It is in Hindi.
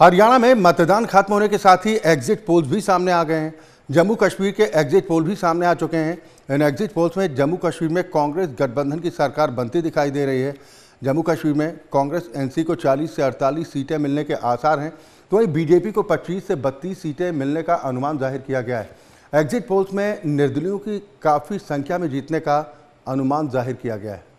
हरियाणा में मतदान खत्म होने के साथ ही एग्जिट पोल्स भी सामने आ गए हैं जम्मू कश्मीर के एग्जिट पोल भी सामने आ चुके हैं इन एग्जिट पोल्स में जम्मू कश्मीर में कांग्रेस गठबंधन की सरकार बनती दिखाई दे रही है जम्मू कश्मीर में कांग्रेस एनसी को 40 से 48 सीटें मिलने के आसार हैं तो वहीं बीजेपी को 25 से 32 सीटें मिलने का अनुमान जाहिर किया गया है एग्जिट पोल्स में निर्दलियों की काफ़ी संख्या में जीतने का अनुमान जाहिर किया गया है